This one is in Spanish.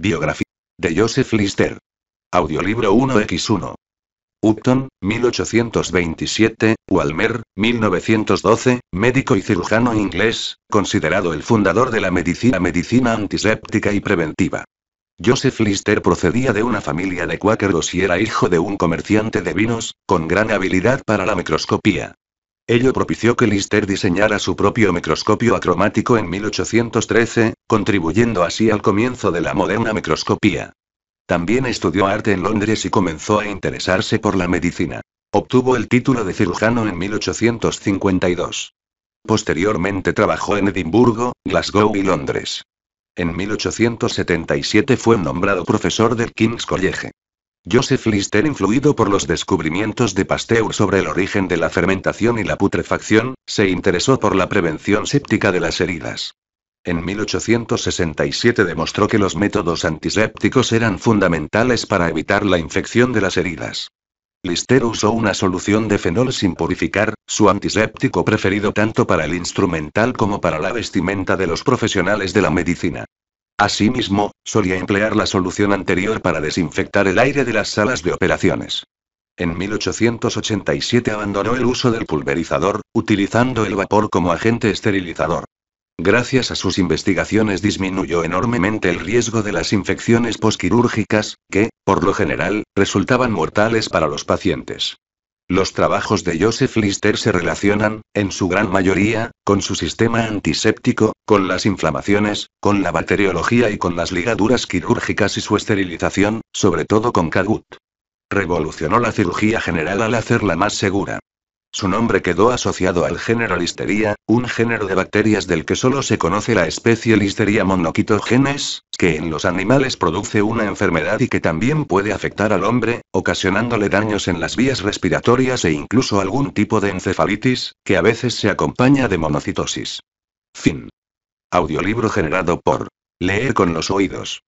Biografía de Joseph Lister. Audiolibro 1x1. Upton, 1827, Walmer, 1912, médico y cirujano inglés, considerado el fundador de la medicina medicina antiséptica y preventiva. Joseph Lister procedía de una familia de cuáqueros y era hijo de un comerciante de vinos, con gran habilidad para la microscopía. Ello propició que Lister diseñara su propio microscopio acromático en 1813, contribuyendo así al comienzo de la moderna microscopía. También estudió arte en Londres y comenzó a interesarse por la medicina. Obtuvo el título de cirujano en 1852. Posteriormente trabajó en Edimburgo, Glasgow y Londres. En 1877 fue nombrado profesor del King's College. Joseph Lister, influido por los descubrimientos de Pasteur sobre el origen de la fermentación y la putrefacción, se interesó por la prevención séptica de las heridas. En 1867 demostró que los métodos antisépticos eran fundamentales para evitar la infección de las heridas. Lister usó una solución de fenol sin purificar, su antiséptico preferido tanto para el instrumental como para la vestimenta de los profesionales de la medicina. Asimismo, solía emplear la solución anterior para desinfectar el aire de las salas de operaciones. En 1887 abandonó el uso del pulverizador, utilizando el vapor como agente esterilizador. Gracias a sus investigaciones disminuyó enormemente el riesgo de las infecciones posquirúrgicas, que, por lo general, resultaban mortales para los pacientes. Los trabajos de Joseph Lister se relacionan, en su gran mayoría, con su sistema antiséptico, con las inflamaciones, con la bacteriología y con las ligaduras quirúrgicas y su esterilización, sobre todo con Kagut. Revolucionó la cirugía general al hacerla más segura. Su nombre quedó asociado al género Listeria, un género de bacterias del que solo se conoce la especie Listeria monoquitogenes, que en los animales produce una enfermedad y que también puede afectar al hombre, ocasionándole daños en las vías respiratorias e incluso algún tipo de encefalitis, que a veces se acompaña de monocitosis. Fin. Audiolibro generado por Leer con los oídos.